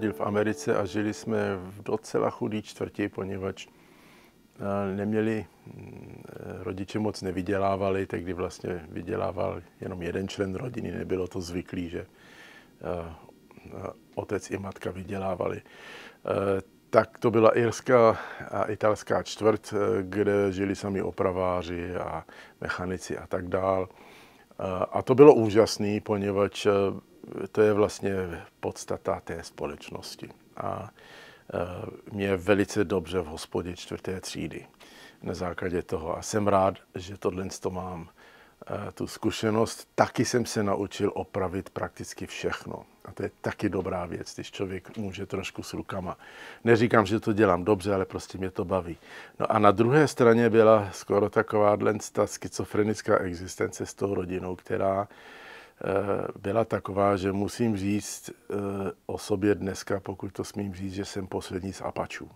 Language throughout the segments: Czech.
narodil v Americe a žili jsme v docela chudý čtvrti, poněvadž eh, neměli, eh, rodiče moc nevydělávali, tehdy vlastně vydělával jenom jeden člen rodiny, nebylo to zvyklý, že eh, otec i matka vydělávali. Tak to byla irská a italská čtvrt, kde žili sami opraváři a mechanici a tak dál. A to bylo úžasné, poněvadž to je vlastně podstata té společnosti. A e, mě velice dobře v hospodě čtvrté třídy na základě toho. A jsem rád, že tohle to mám, e, tu zkušenost. Taky jsem se naučil opravit prakticky všechno. A to je taky dobrá věc, když člověk může trošku s rukama. Neříkám, že to dělám dobře, ale prostě mě to baví. No a na druhé straně byla skoro taková ta schizofrenická existence s tou rodinou, která Eh, byla taková, že musím říct eh, o sobě dneska, pokud to smím říct, že jsem poslední z Apačů.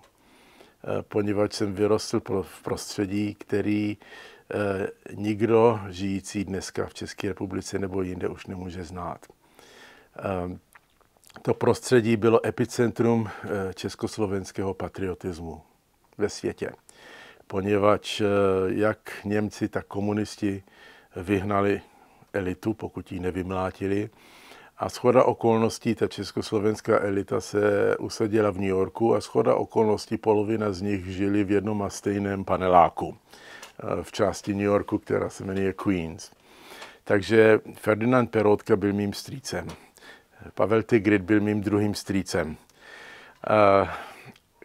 Eh, poněvadž jsem vyrostl v prostředí, který nikdo žijící dneska v České republice nebo jinde už nemůže znát. Ehm, to prostředí bylo epicentrum československého patriotismu ve světě, poněvadž jak Němci, tak komunisti vyhnali elitu, pokud ji nevymlátili. A schoda okolností, ta československá elita se usadila v New Yorku a schoda okolností polovina z nich žili v jednom a stejném paneláku eh, v části New Yorku, která se jmenuje Queens. Takže Ferdinand Perotka byl mým strýcem. Pavel Tigrid byl mým druhým strýcem. Eh,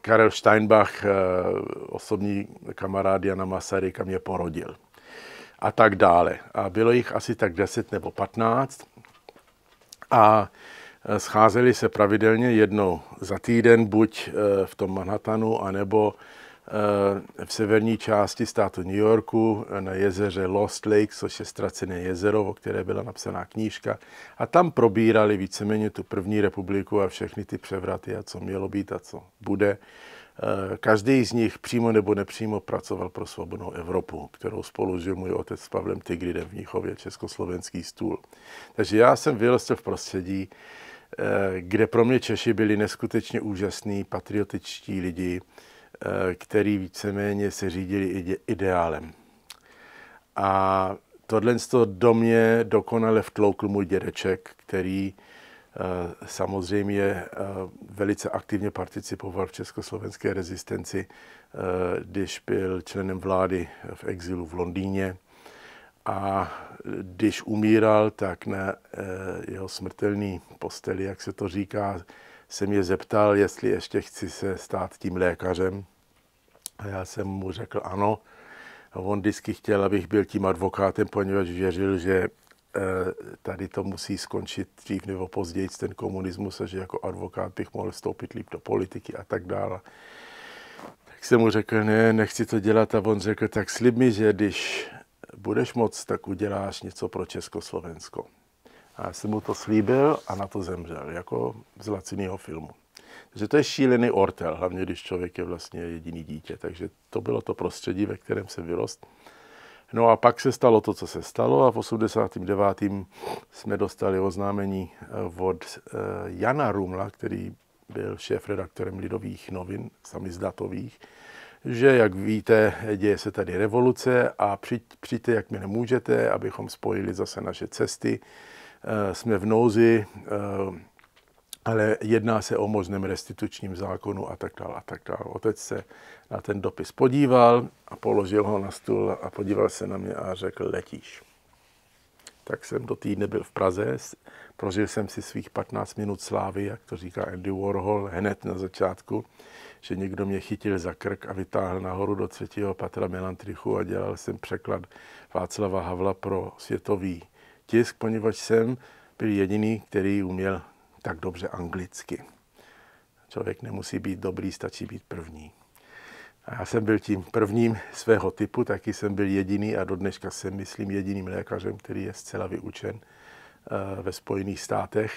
Karel Steinbach, eh, osobní kamarád Jana Masaryka, mě porodil a tak dále. A bylo jich asi tak 10 nebo 15 a e, scházeli se pravidelně jednou za týden, buď e, v tom Manhattanu, anebo e, v severní části státu New Yorku na jezeře Lost Lake, což je ztracené jezero, o které byla napsaná knížka. A tam probírali víceméně tu první republiku a všechny ty převraty a co mělo být a co bude. Eh, každý z nich přímo nebo nepřímo pracoval pro svobodnou Evropu, kterou spolu žil můj otec s Pavlem Tigridem v Níchově, československý stůl. Takže já jsem vyrostl v prostředí, eh, kde pro mě Češi byli neskutečně úžasní, patriotičtí lidi, eh, který víceméně se řídili ideálem. A tohle do mě dokonale vtloukl můj dědeček, který Eh, samozřejmě eh, velice aktivně participoval v československé rezistenci, eh, když byl členem vlády v exilu v Londýně. A když umíral, tak na jeho smrtelný posteli, jak se to říká, se mě zeptal, jestli ještě chci se stát tím lékařem. A já jsem mu řekl ano. A on vždycky chtěl, abych byl tím advokátem, poněvadž věřil, že Eh, tady to musí skončit dřív nebo později ten komunismus a že jako advokát bych mohl vstoupit líp do politiky a tak dále. Tak jsem mu řekl, ne, nechci to dělat a on řekl, tak slib mi, že když budeš moc, tak uděláš něco pro Československo. A já jsem mu to slíbil a na to zemřel, jako z laciného filmu. Takže to je šílený ortel, hlavně když člověk je vlastně jediný dítě. Takže to bylo to prostředí, ve kterém jsem vyrost. No a pak se stalo to, co se stalo a v 89. jsme dostali oznámení eh, od eh, Jana Rumla, který byl šéf-redaktorem Lidových novin, samizdatových, že, jak víte, děje se tady revoluce a přijď, přijďte, jak mi nemůžete, abychom spojili zase naše cesty. Eh, jsme v nouzi, ale jedná se o možném restitučním zákonu a tak dále a tak dále. Otec se na ten dopis podíval a položil ho na stůl a podíval se na mě a řekl, letíš. Tak jsem do týdne byl v Praze, prožil jsem si svých 15 minut slávy, jak to říká Andy Warhol, hned na začátku, že někdo mě chytil za krk a vytáhl nahoru do třetího patra Melantrichu a dělal jsem překlad Václava Havla pro světový tisk, poněvadž jsem byl jediný, který uměl tak dobře anglicky. Člověk nemusí být dobrý, stačí být první. A já jsem byl tím prvním svého typu, taky jsem byl jediný a do dneška jsem, myslím, jediným lékařem, který je zcela vyučen eh, ve Spojených státech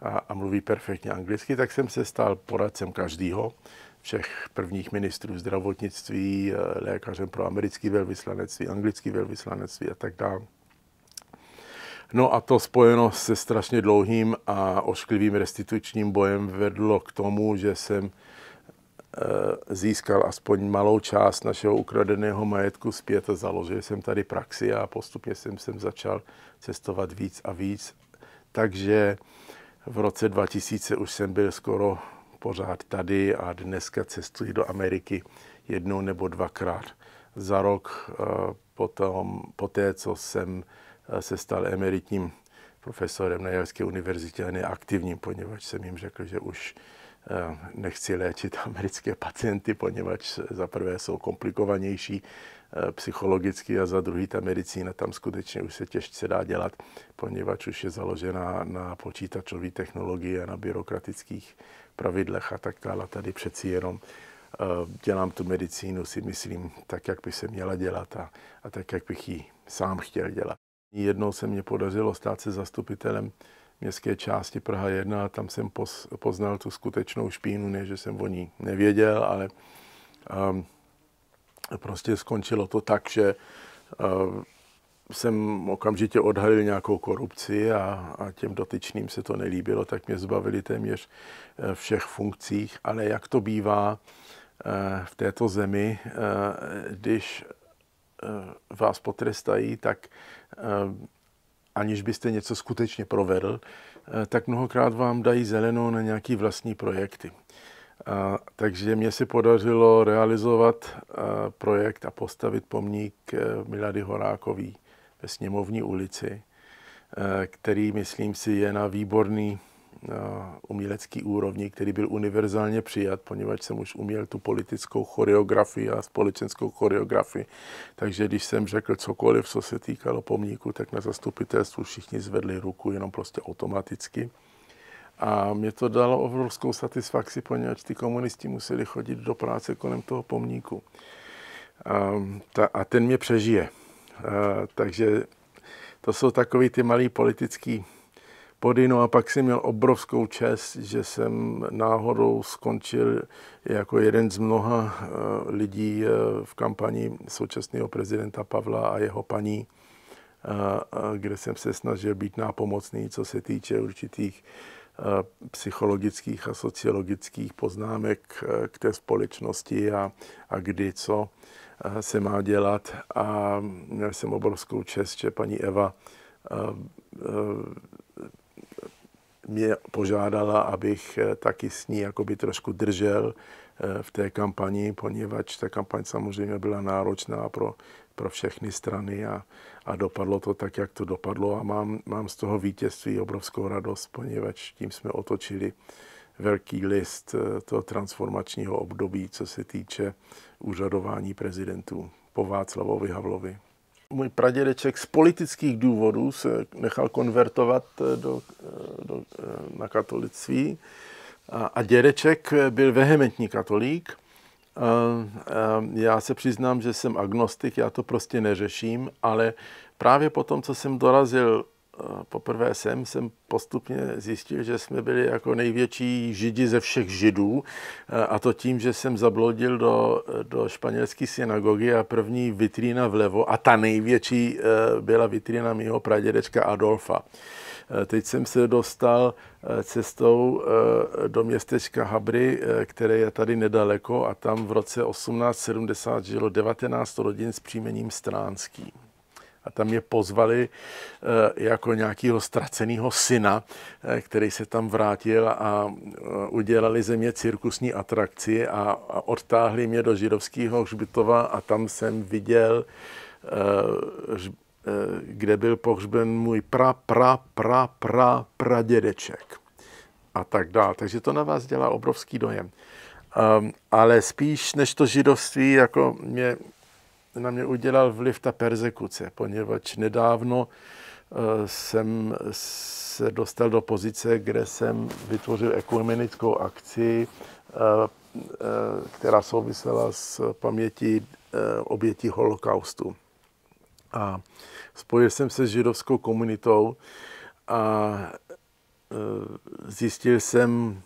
a, a mluví perfektně anglicky, tak jsem se stal poradcem každého, všech prvních ministrů zdravotnictví, eh, lékařem pro americký velvyslanectví, anglický velvyslanectví a tak dále. No a to spojeno se strašně dlouhým a ošklivým restitučním bojem vedlo k tomu, že jsem eh, získal aspoň malou část našeho ukradeného majetku zpět a založil jsem tady praxi a postupně jsem, jsem začal cestovat víc a víc. Takže v roce 2000 už jsem byl skoro pořád tady a dneska cestuji do Ameriky jednou nebo dvakrát za rok eh, potom, po té, co jsem se stal emeritním profesorem na Jelské univerzitě a neaktivním, poněvadž jsem jim řekl, že už eh, nechci léčit americké pacienty, poněvadž za prvé jsou komplikovanější eh, psychologicky a za druhý ta medicína tam skutečně už se těžce dá dělat, poněvadž už je založená na počítačové technologii a na byrokratických pravidlech a tak dále. Tady přeci jenom eh, dělám tu medicínu, si myslím, tak, jak by se měla dělat a, a tak, jak bych ji sám chtěl dělat. Jednou se mě podařilo stát se zastupitelem městské části Praha 1 a tam jsem poznal tu skutečnou špínu, ne, že jsem o ní nevěděl, ale um, prostě skončilo to tak, že um, jsem okamžitě odhalil nějakou korupci a, a těm dotyčným se to nelíbilo, tak mě zbavili téměř eh, všech funkcích. Ale jak to bývá eh, v této zemi, eh, když vás potrestají, tak Eh, aniž byste něco skutečně provedl, eh, tak mnohokrát vám dají zelenou na nějaký vlastní projekty. A, takže mě se podařilo realizovat a, eh, projekt a postavit pomník Milady Horákový ve sněmovní ulici, a, který, myslím si, je na výborný umělecký úrovni, který byl univerzálně přijat, poněvadž jsem už uměl tu politickou choreografii a společenskou choreografii. Takže když jsem řekl cokoliv, co se týkalo pomníku, tak na zastupitelstvu všichni zvedli ruku jenom prostě automaticky. A mě to dalo obrovskou satisfakci, poněvadž ty komunisti museli chodit do práce kolem toho pomníku. A ten mě přežije. Takže to jsou takový ty malý politický hospody. No a pak jsem měl obrovskou čest, že jsem náhodou skončil jako jeden z mnoha eh, lidí eh, v kampani současného prezidenta Pavla a jeho paní, eh, kde jsem se snažil být nápomocný, co se týče určitých psychologických a sociologických poznámek k té společnosti a, a kdy co se má dělat. A měl jsem obrovskou čest, že paní Eva mě požádala, abych eh, taky s ní jakoby trošku držel eh, v té kampani, poněvadž ta kampaň samozřejmě byla náročná pro, pro všechny strany a, a dopadlo to tak, jak to dopadlo a mám, mám z toho vítězství obrovskou radost, poněvadž tím jsme otočili velký list eh, toho transformačního období, co se týče úřadování prezidentů po Václavovi Havlovi můj pradědeček z politických důvodů se nechal konvertovat eh, do, eh, do, eh, na katolictví a, a dědeček byl vehementní katolík. Já se přiznám, že jsem agnostik, já to prostě neřeším, ale právě po tom, co jsem dorazil Eh, poprvé jsem, jsem postupně zjistil, že jsme byli jako největší židi ze všech židů eh, a to tím, že jsem zablodil do, do španělské synagogy a první vitrína vlevo a ta největší eh, byla vitrína mého pradědečka Adolfa. Teď jsem se dostal cestou do městečka Habry, které je tady nedaleko a tam v roce 1870 žilo 19 rodin s příjmením Stránský a tam mě pozvali eh, jako nějakého ztraceného syna, eh, který se tam vrátil a eh, udělali ze mě cirkusní atrakci a odtáhli mě do židovského hřbitova a tam jsem viděl kde byl pohřben můj pra, pra, pra, pra, pradědeček a tak dále. Takže to na vás dělá obrovský dojem. Um, ale spíš než to židovství, jako mě na mě udělal vliv ta persekuce, poněvadž nedávno eh, jsem se dostal do pozice, kde jsem vytvořil ekumenickou akci, eh, eh, která souvisela s pamětí obětí holokaustu. A spojil jsem se s židovskou komunitou a zjistil jsem,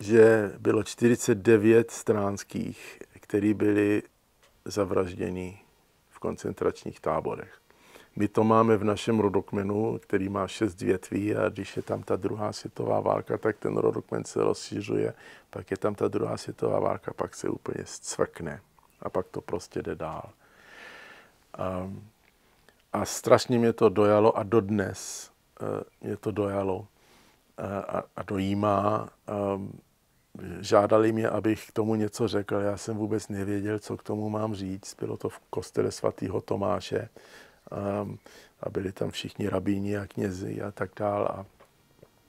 že bylo 49 stránských, které byly zavraždění v koncentračních táborech. My to máme v našem rodokmenu, který má šest větví a když je tam ta druhá světová válka, tak ten rodokmen se rozšiřuje, pak je tam ta druhá světová válka, pak se úplně zcvakne a pak to prostě jde dál. A, ehm, a strašně mě to dojalo a dodnes eh, mě to dojalo eh, a, a dojímá. A, ehm, Žádali mě, abych k tomu něco řekl. Já jsem vůbec nevěděl, co k tomu mám říct. Bylo to v kostele svatého Tomáše ehm, a, byli tam všichni rabíni a knězi a tak dál. A,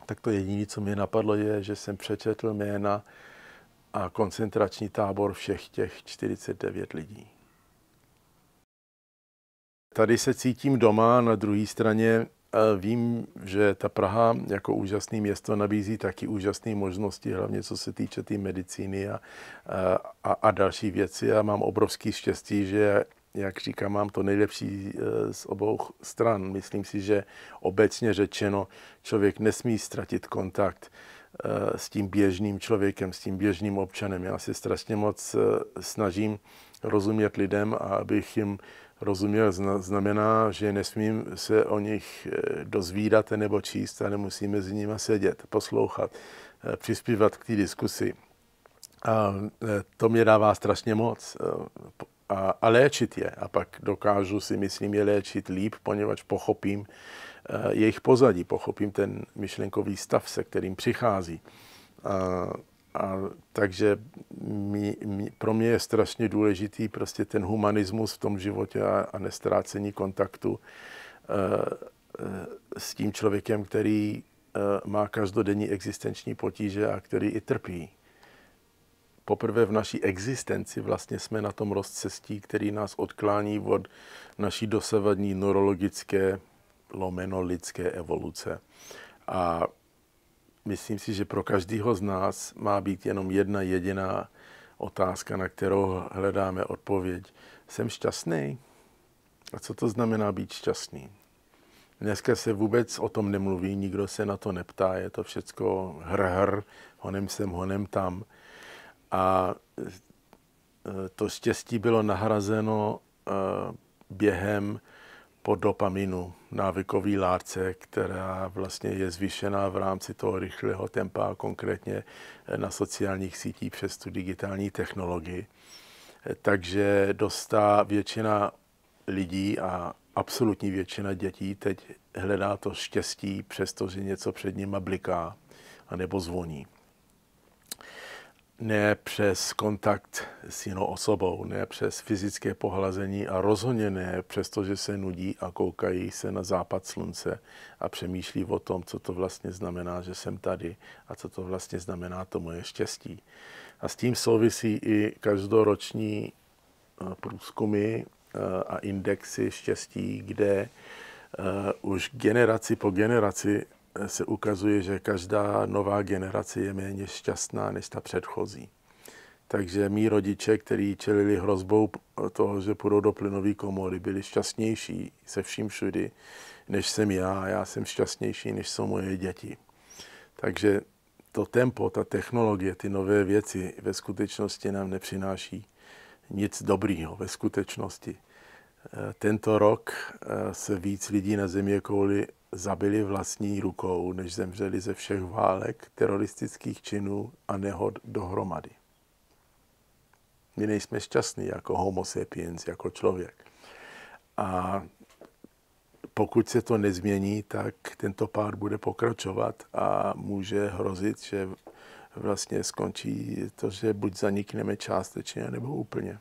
tak to jediné, co mě napadlo, je, že jsem přečetl jména a koncentrační tábor všech těch 49 lidí. Tady se cítím doma, na druhé straně Vím, že ta Praha jako úžasné město nabízí taky úžasné možnosti, hlavně co se týče té tý medicíny a, a, a další věci. A mám obrovský štěstí, že jak říkám, mám to nejlepší e, z obou stran. Myslím si, že obecně řečeno, člověk nesmí ztratit kontakt e, s tím běžným člověkem, s tím běžným občanem. Já se strašně moc e, snažím rozumět lidem a abych jim rozuměl, znamená, že nesmím se o nich eh, dozvídat nebo číst, a musíme s nimi sedět, poslouchat, eh, přispívat k té diskusi. A eh, to mě dává strašně moc. A, a léčit je. A pak dokážu si, myslím, je léčit líp, poněvadž pochopím jejich pozadí, pochopím ten myšlenkový stav, se kterým přichází. A a takže mi, mi, pro mě je strašně důležitý prostě ten humanismus v tom životě a, a nestrácení kontaktu e, e, s tím člověkem, který e, má každodenní existenční potíže a který i trpí. Poprvé v naší existenci vlastně jsme na tom rozcestí, který nás odklání od naší dosavadní neurologické lomeno lidské evoluce. A myslím si, že pro každého z nás má být jenom jedna jediná otázka, na kterou hledáme odpověď. Jsem šťastný? A co to znamená být šťastný? Dneska se vůbec o tom nemluví, nikdo se na to neptá, je to všecko hr, hr honem sem, honem tam. A e, to štěstí bylo nahrazeno e, během po dopaminu, návykové látce, která vlastně je zvýšená v rámci toho rychlého tempa, konkrétně eh, na sociálních sítích přes tu digitální technologii. Eh, takže dostá většina lidí a absolutní většina dětí teď hledá to štěstí, přestože něco před nima bliká anebo zvoní ne přes kontakt s jinou osobou, ne přes fyzické pohlazení a rozhodně ne přes to, že se nudí a koukají se na západ slunce a přemýšlí o tom, co to vlastně znamená, že jsem tady a co to vlastně znamená to moje štěstí. A s tím souvisí i každoroční eh, průzkumy eh, a indexy štěstí, kde eh, už generaci po generaci se ukazuje, že každá nová generace je méně šťastná než ta předchozí. Takže mý rodiče, kteří čelili hrozbou toho, že půjdou do plynové komory, byli šťastnější se vším všudy, než jsem já. A já jsem šťastnější, než jsou moje děti. Takže to tempo, ta technologie, ty nové věci ve skutečnosti nám nepřináší nic dobrýho ve skutečnosti. Eh, tento rok eh, se víc lidí na země kouli zabili vlastní rukou, než zemřeli ze všech válek, teroristických činů a nehod dohromady. My nejsme šťastní jako homo sapiens, jako člověk. A pokud se to nezmění, tak tento pád bude pokračovat a může hrozit, že vlastně skončí to, že buď zanikneme částečně, nebo úplně.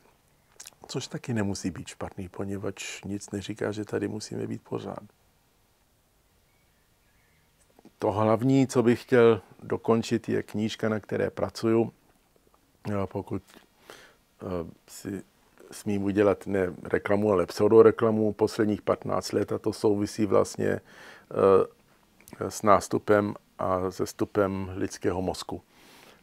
Což taky nemusí být špatný, poněvadž nic neříká, že tady musíme být pořád. To hlavní, co bych chtěl dokončit, je knížka, na které pracuju. Pokud eh, si smím udělat ne reklamu, ale pseudoreklamu posledních 15 let a to souvisí vlastně eh, s nástupem a zestupem lidského mozku.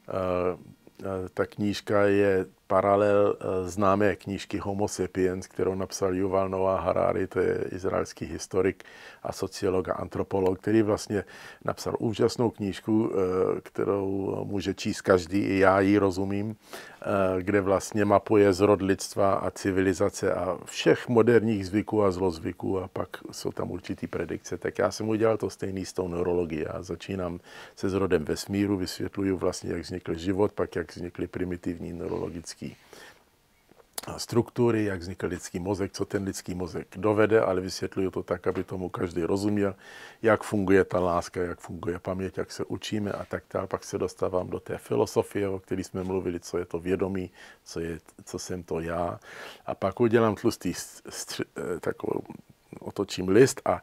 Eh, ta knížka je paralel eh, známé knížky Homo sapiens, kterou napsal Yuval Noah Harari, to je izraelský historik a sociolog a antropolog, který vlastně napsal úžasnou knížku, eh, kterou může číst každý, i já ji rozumím, eh, kde vlastně mapuje zrod lidstva a civilizace a všech moderních zvyků a zlozvyků a pak jsou tam určitý predikce. Tak já jsem udělal to stejný s tou neurologií. Já začínám se zrodem vesmíru, vysvětluju vlastně, jak vznikl život, pak jak vznikly primitivní neurologické lidský struktury, jak vznikl lidský mozek, co ten lidský mozek dovede, ale vysvětluju to tak, aby tomu každý rozuměl, jak funguje ta láska, jak funguje paměť, jak se učíme a tak dále. Pak se dostávám do té filozofie, o které jsme mluvili, co je to vědomí, co, je, co jsem to já. A pak udělám tlustý stři, eh, takovou otočím list a e,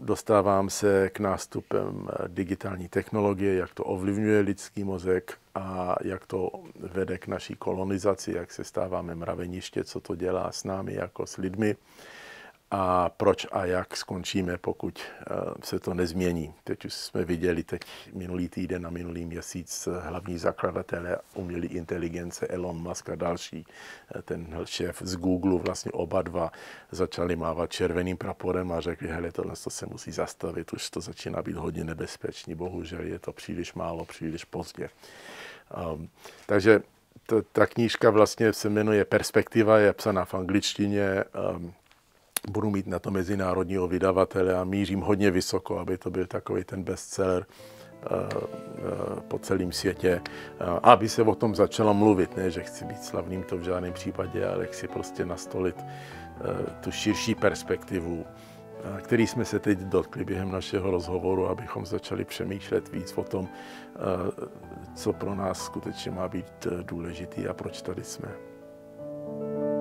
dostávám se k nástupem e, digitální technologie, jak to ovlivňuje lidský mozek a jak to vede k naší kolonizaci, jak se stáváme mraveniště, co to dělá s námi jako s lidmi a proč a jak skončíme, pokud eh, se to nezmění. Teď už jsme viděli teď minulý týden a minulý měsíc eh, hlavní zakladatele umělé inteligence Elon Musk a další, eh, ten šéf z Google, vlastně oba dva začali mávat červeným praporem a řekli, hele, tohle se musí zastavit, už to začíná být hodně nebezpečný, bohužel je to příliš málo, příliš pozdě. Um, takže ta, ta knížka vlastně se jmenuje Perspektiva, je psaná v angličtině, um, budu mít na to mezinárodního vydavatele a mířím hodně vysoko, aby to byl takový ten bestseller eh, eh, po celém světě, eh, aby se o tom začalo mluvit. Ne, že chci být slavným, to v žádném případě, ale chci prostě nastolit tu širší perspektivu, který jsme se teď dotkli během našeho rozhovoru, abychom začali přemýšlet víc o tom, co pro nás skutečně má být důležitý a proč tady jsme.